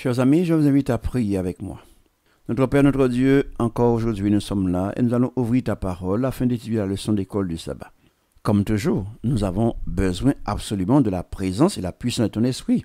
Chers amis, je vous invite à prier avec moi. Notre Père, notre Dieu, encore aujourd'hui nous sommes là et nous allons ouvrir ta parole afin d'étudier la leçon d'école du sabbat. Comme toujours, nous avons besoin absolument de la présence et la puissance de ton esprit,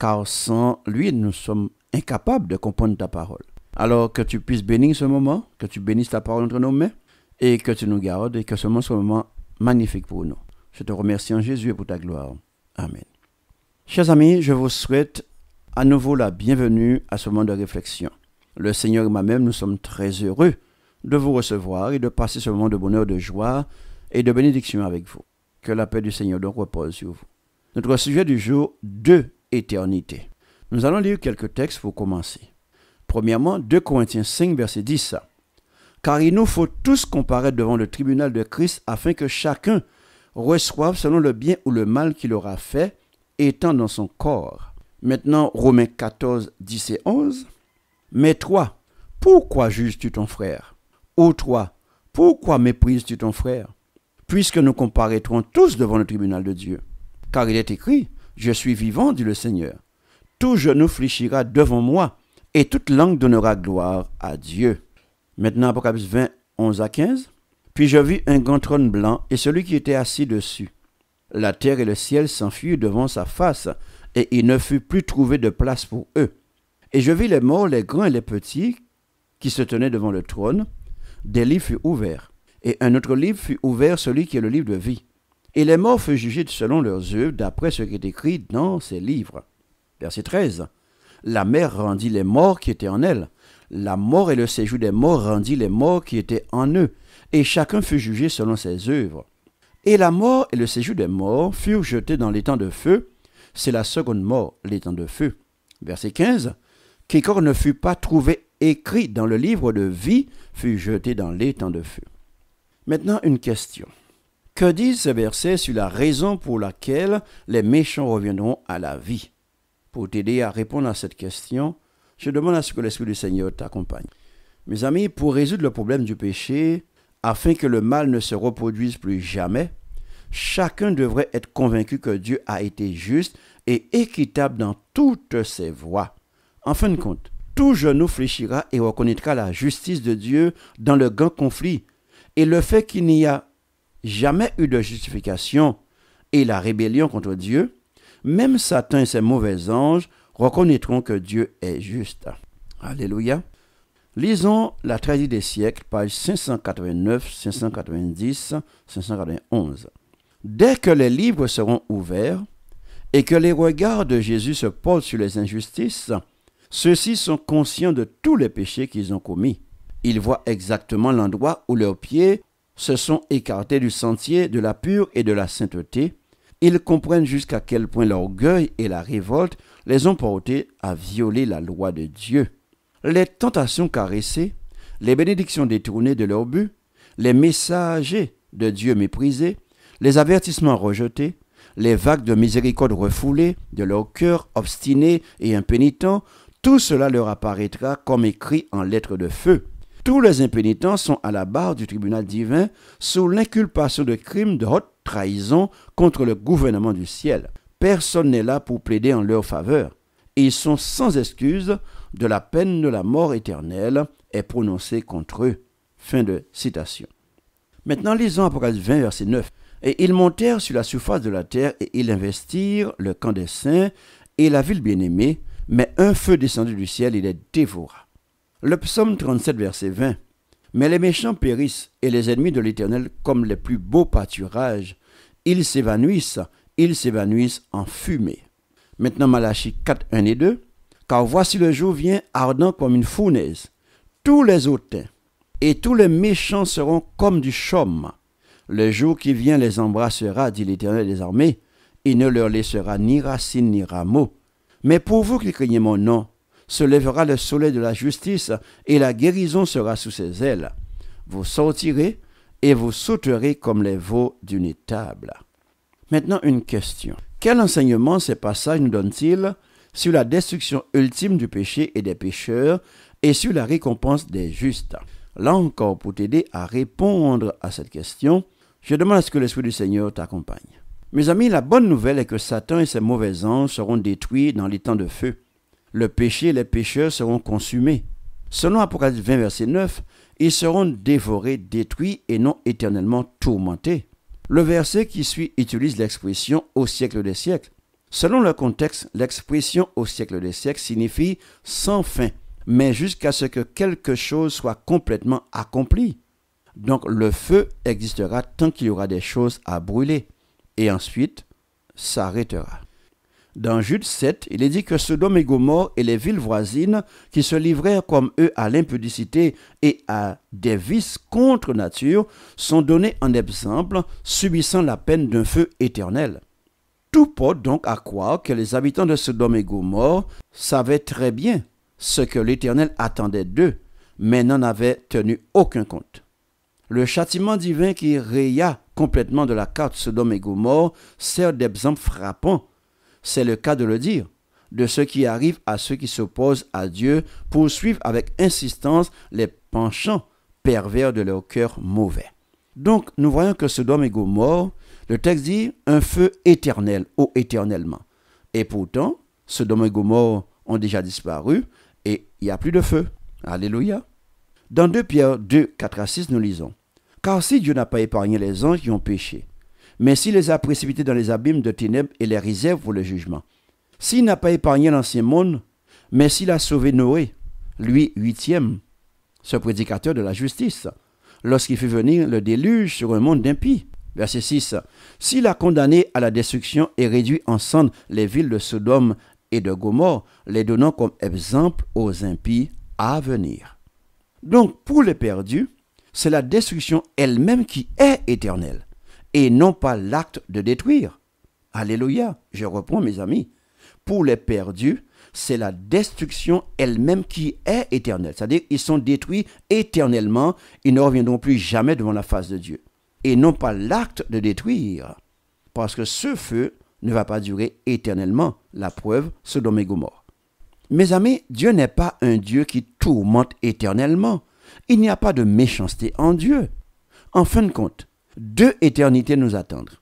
car sans lui, nous sommes incapables de comprendre ta parole. Alors que tu puisses bénir ce moment, que tu bénisses ta parole entre nos mains, et que tu nous gardes, et que ce moment soit un moment magnifique pour nous. Je te remercie en Jésus pour ta gloire. Amen. Chers amis, je vous souhaite à nouveau la bienvenue à ce moment de réflexion. Le Seigneur et moi-même, nous sommes très heureux de vous recevoir et de passer ce moment de bonheur, de joie et de bénédiction avec vous. Que la paix du Seigneur donc repose sur vous. Notre sujet du jour, deux éternités. Nous allons lire quelques textes pour commencer. Premièrement, 2 Corinthiens 5, verset 10. Car il nous faut tous comparaître devant le tribunal de Christ afin que chacun reçoive selon le bien ou le mal qu'il aura fait, étant dans son corps Maintenant, Romains 14, 10 et 11. Mais toi, pourquoi juges-tu ton frère ou toi, pourquoi méprises-tu ton frère Puisque nous comparaîtrons tous devant le tribunal de Dieu. Car il est écrit, Je suis vivant, dit le Seigneur. Tout genou fléchira devant moi, et toute langue donnera gloire à Dieu. Maintenant, Apocalypse 20, 11 à 15. Puis je vis un grand trône blanc et celui qui était assis dessus. La terre et le ciel s'enfuirent devant sa face, et il ne fut plus trouvé de place pour eux. Et je vis les morts, les grands et les petits, qui se tenaient devant le trône. Des livres furent ouverts, et un autre livre fut ouvert, celui qui est le livre de vie. Et les morts furent jugés selon leurs œuvres, d'après ce qui est écrit dans ces livres. Verset 13. La mer rendit les morts qui étaient en elle. La mort et le séjour des morts rendit les morts qui étaient en eux, et chacun fut jugé selon ses œuvres. Et la mort et le séjour des morts furent jetés dans l'étang de feu c'est la seconde mort, l'étang de feu. Verset 15. Quiconque ne fut pas trouvé écrit dans le livre de vie fut jeté dans l'étang de feu. Maintenant, une question. Que disent ces versets sur la raison pour laquelle les méchants reviendront à la vie Pour t'aider à répondre à cette question, je demande à ce que l'Esprit du Seigneur t'accompagne. Mes amis, pour résoudre le problème du péché, afin que le mal ne se reproduise plus jamais, chacun devrait être convaincu que Dieu a été juste et équitable dans toutes ses voies. En fin de compte, tout genou fléchira et reconnaîtra la justice de Dieu dans le grand conflit. Et le fait qu'il n'y a jamais eu de justification et la rébellion contre Dieu, même Satan et ses mauvais anges reconnaîtront que Dieu est juste. Alléluia. Lisons la tragédie des siècles, page 589, 590, 591. Dès que les livres seront ouverts et que les regards de Jésus se portent sur les injustices, ceux-ci sont conscients de tous les péchés qu'ils ont commis. Ils voient exactement l'endroit où leurs pieds se sont écartés du sentier de la pure et de la sainteté. Ils comprennent jusqu'à quel point l'orgueil et la révolte les ont portés à violer la loi de Dieu. Les tentations caressées, les bénédictions détournées de leur but, les messagers de Dieu méprisés, les avertissements rejetés, les vagues de miséricorde refoulées de leur cœur obstiné et impénitent, tout cela leur apparaîtra comme écrit en lettres de feu. Tous les impénitents sont à la barre du tribunal divin sous l'inculpation de crimes de haute trahison contre le gouvernement du ciel. Personne n'est là pour plaider en leur faveur. Ils sont sans excuse de la peine de la mort éternelle est prononcée contre eux. Fin de citation. Maintenant lisons Apocalypse 20, verset 9. Et ils montèrent sur la surface de la terre et ils investirent le camp des saints et la ville bien-aimée, mais un feu descendit du ciel et les dévora. Le psaume 37, verset 20. Mais les méchants périssent et les ennemis de l'Éternel comme les plus beaux pâturages. Ils s'évanouissent, ils s'évanouissent en fumée. Maintenant Malachie 4, 1 et 2. Car voici le jour vient ardent comme une fournaise. Tous les hautains et tous les méchants seront comme du chaume. Le jour qui vient les embrassera, dit l'Éternel des armées, et ne leur laissera ni racine ni rameau. Mais pour vous qui craignez mon nom, se lèvera le soleil de la justice, et la guérison sera sous ses ailes. Vous sortirez et vous sauterez comme les veaux d'une étable. Maintenant une question. Quel enseignement ces passages nous donnent-ils sur la destruction ultime du péché et des pécheurs et sur la récompense des justes Là encore, pour t'aider à répondre à cette question, je demande à ce que l'Esprit du Seigneur t'accompagne. Mes amis, la bonne nouvelle est que Satan et ses mauvais anges seront détruits dans les temps de feu. Le péché et les pécheurs seront consumés. Selon Apocalypse 20, verset 9, ils seront dévorés, détruits et non éternellement tourmentés. Le verset qui suit utilise l'expression au siècle des siècles. Selon le contexte, l'expression au siècle des siècles signifie sans fin, mais jusqu'à ce que quelque chose soit complètement accompli. Donc le feu existera tant qu'il y aura des choses à brûler, et ensuite s'arrêtera. Dans Jude 7, il est dit que Sodome et Gomorre et les villes voisines qui se livrèrent comme eux à l'impudicité et à des vices contre nature sont donnés en exemple, subissant la peine d'un feu éternel. Tout porte donc à croire que les habitants de Sodome et Gomorre savaient très bien ce que l'Éternel attendait d'eux, mais n'en avaient tenu aucun compte. Le châtiment divin qui raya complètement de la carte Sodome et Gomorre sert d'exemple frappant. C'est le cas de le dire de ce qui arrive à ceux qui s'opposent à Dieu poursuivent avec insistance les penchants pervers de leur cœur mauvais. Donc, nous voyons que Sodome et Gomorre, le texte dit un feu éternel ou éternellement. Et pourtant, Sodome et Gomorre ont déjà disparu et il n'y a plus de feu. Alléluia. Dans 2 Pierre 2, 4 à 6, nous lisons Car si Dieu n'a pas épargné les anges qui ont péché, mais s'il les a précipités dans les abîmes de ténèbres et les réserves pour le jugement, s'il n'a pas épargné l'ancien monde, mais s'il a sauvé Noé, lui huitième, ce prédicateur de la justice, lorsqu'il fit venir le déluge sur un monde d'impies. Verset 6. S'il a condamné à la destruction et réduit en cendres les villes de Sodome et de Gomorre, les donnant comme exemple aux impies à venir. Donc pour les perdus, c'est la destruction elle-même qui est éternelle, et non pas l'acte de détruire. Alléluia, je reprends mes amis. Pour les perdus, c'est la destruction elle-même qui est éternelle. C'est-à-dire qu'ils sont détruits éternellement, ils ne reviendront plus jamais devant la face de Dieu. Et non pas l'acte de détruire, parce que ce feu ne va pas durer éternellement. La preuve, Sodome et Gomorrhe. Mes amis, Dieu n'est pas un Dieu qui tourmente éternellement. Il n'y a pas de méchanceté en Dieu. En fin de compte, deux éternités nous attendent.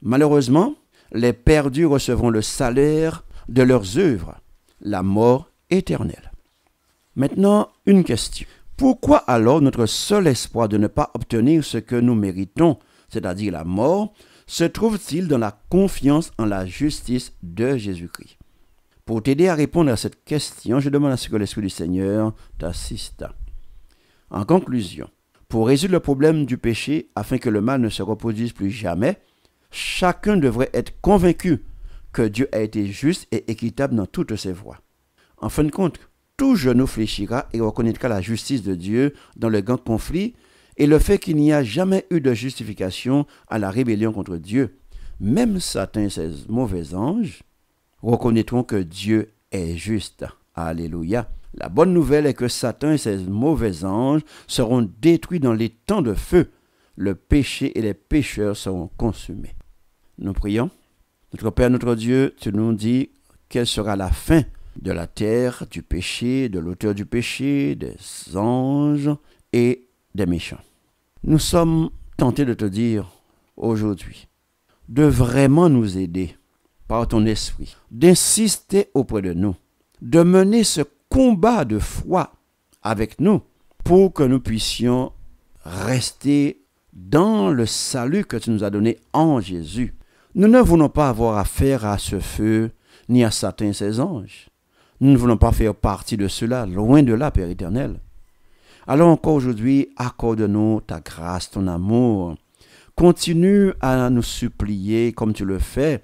Malheureusement, les perdus recevront le salaire de leurs œuvres, la mort éternelle. Maintenant, une question. Pourquoi alors notre seul espoir de ne pas obtenir ce que nous méritons, c'est-à-dire la mort, se trouve-t-il dans la confiance en la justice de Jésus-Christ pour t'aider à répondre à cette question, je demande à ce que l'Esprit du Seigneur t'assiste. En conclusion, pour résoudre le problème du péché afin que le mal ne se reproduise plus jamais, chacun devrait être convaincu que Dieu a été juste et équitable dans toutes ses voies. En fin de compte, tout genou fléchira et reconnaîtra la justice de Dieu dans le grand conflit et le fait qu'il n'y a jamais eu de justification à la rébellion contre Dieu. Même Satan et ses mauvais anges Reconnaissons que Dieu est juste. Alléluia. La bonne nouvelle est que Satan et ses mauvais anges seront détruits dans les temps de feu. Le péché et les pécheurs seront consumés. Nous prions. Notre Père, notre Dieu, tu nous dis quelle sera la fin de la terre, du péché, de l'auteur du péché, des anges et des méchants. Nous sommes tentés de te dire aujourd'hui de vraiment nous aider par ton esprit, d'insister auprès de nous, de mener ce combat de foi avec nous pour que nous puissions rester dans le salut que tu nous as donné en Jésus. Nous ne voulons pas avoir affaire à ce feu ni à Satan et ses anges. Nous ne voulons pas faire partie de cela, loin de là, Père éternel. Alors encore aujourd'hui, accorde-nous ta grâce, ton amour. Continue à nous supplier comme tu le fais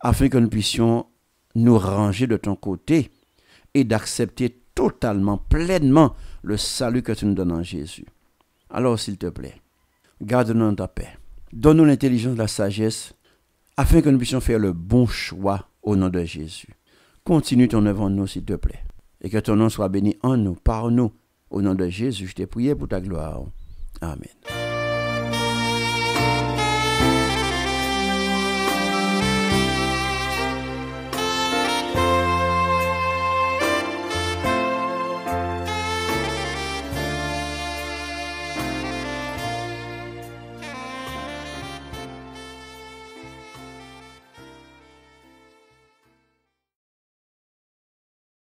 afin que nous puissions nous ranger de ton côté et d'accepter totalement, pleinement le salut que tu nous donnes en Jésus. Alors, s'il te plaît, garde-nous ta paix. Donne-nous l'intelligence, la sagesse, afin que nous puissions faire le bon choix au nom de Jésus. Continue ton œuvre en nous, s'il te plaît. Et que ton nom soit béni en nous, par nous. Au nom de Jésus, je t'ai prié pour ta gloire. Amen.